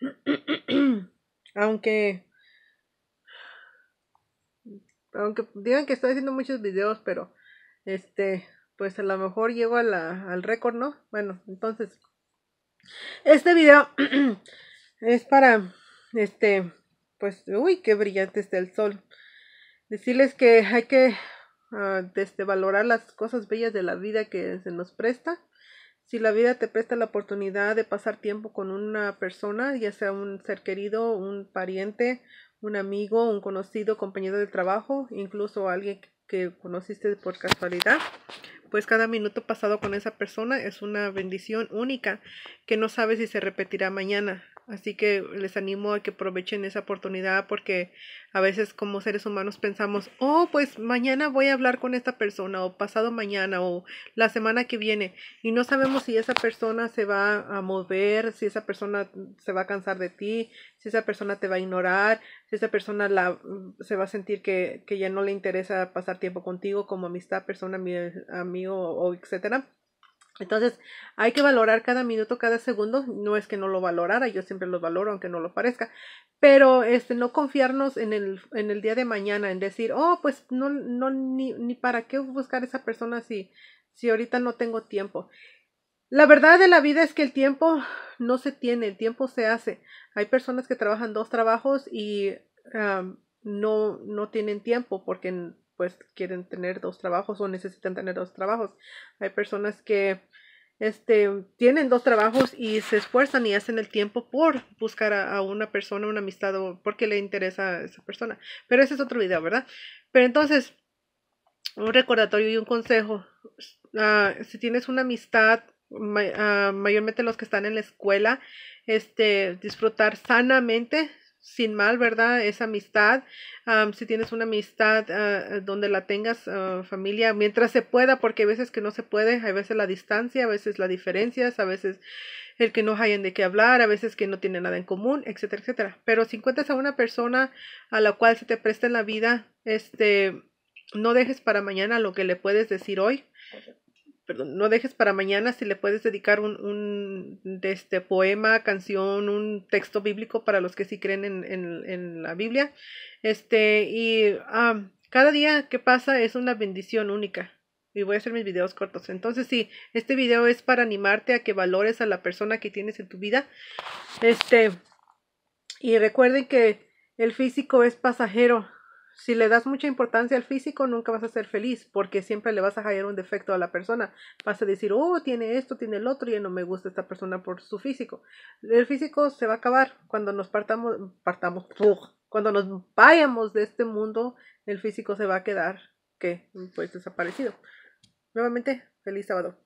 aunque aunque digan que estoy haciendo muchos videos, pero este, pues a lo mejor llego al récord, ¿no? Bueno, entonces, este video es para, este, pues, uy, qué brillante está el sol. Decirles que hay que desde ah, valorar las cosas bellas de la vida que se nos presta si la vida te presta la oportunidad de pasar tiempo con una persona, ya sea un ser querido, un pariente, un amigo, un conocido, compañero de trabajo, incluso alguien que conociste por casualidad, pues cada minuto pasado con esa persona es una bendición única que no sabes si se repetirá mañana. Así que les animo a que aprovechen esa oportunidad porque a veces como seres humanos pensamos, oh, pues mañana voy a hablar con esta persona o pasado mañana o la semana que viene y no sabemos si esa persona se va a mover, si esa persona se va a cansar de ti, si esa persona te va a ignorar, si esa persona la, se va a sentir que, que ya no le interesa pasar tiempo contigo como amistad, persona, amigo o etcétera. Entonces, hay que valorar cada minuto, cada segundo. No es que no lo valorara, yo siempre los valoro, aunque no lo parezca. Pero este, no confiarnos en el, en el día de mañana, en decir, oh, pues no, no, ni, para qué buscar a esa persona si, si ahorita no tengo tiempo. La verdad de la vida es que el tiempo no se tiene, el tiempo se hace. Hay personas que trabajan dos trabajos y no tienen tiempo porque pues quieren tener dos trabajos o necesitan tener dos trabajos. Hay personas que este, tienen dos trabajos y se esfuerzan y hacen el tiempo por buscar a, una persona, una amistad o porque le interesa a esa persona. Pero ese es otro video, ¿verdad? Pero entonces, un recordatorio y un consejo. Ah, si tienes una amistad, ah, mayormente los que están en la escuela, este, disfrutar sanamente sin mal, ¿verdad? Esa amistad. si tienes una amistad ah, donde la tengas, ah, familia, mientras se pueda, porque hay veces que no se puede, hay veces la distancia, a veces las diferencias, a veces el que no hayan de qué hablar, a veces que no tiene nada en común, etcétera, etcétera. Pero si encuentras a una persona a la cual se te presta en la vida, este, no dejes para mañana lo que le puedes decir hoy perdón, no dejes para mañana si le puedes dedicar un, este poema, canción, un texto bíblico para los que sí creen en, la Biblia. Este, y ah, cada día que pasa es una bendición única. Y voy a hacer mis videos cortos. Entonces, sí, este video es para animarte a que valores a la persona que tienes en tu vida. Este, y recuerden que el físico es pasajero. Si le das mucha importancia al físico, nunca vas a ser feliz porque siempre le vas a hallar un defecto a la persona. Vas a decir, oh, tiene esto, tiene el otro, y no me gusta esta persona por su físico. El físico se va a acabar cuando nos partamos, partamos, cuando nos vayamos de este mundo, el físico se va a quedar, que pues desaparecido. Nuevamente, feliz sábado.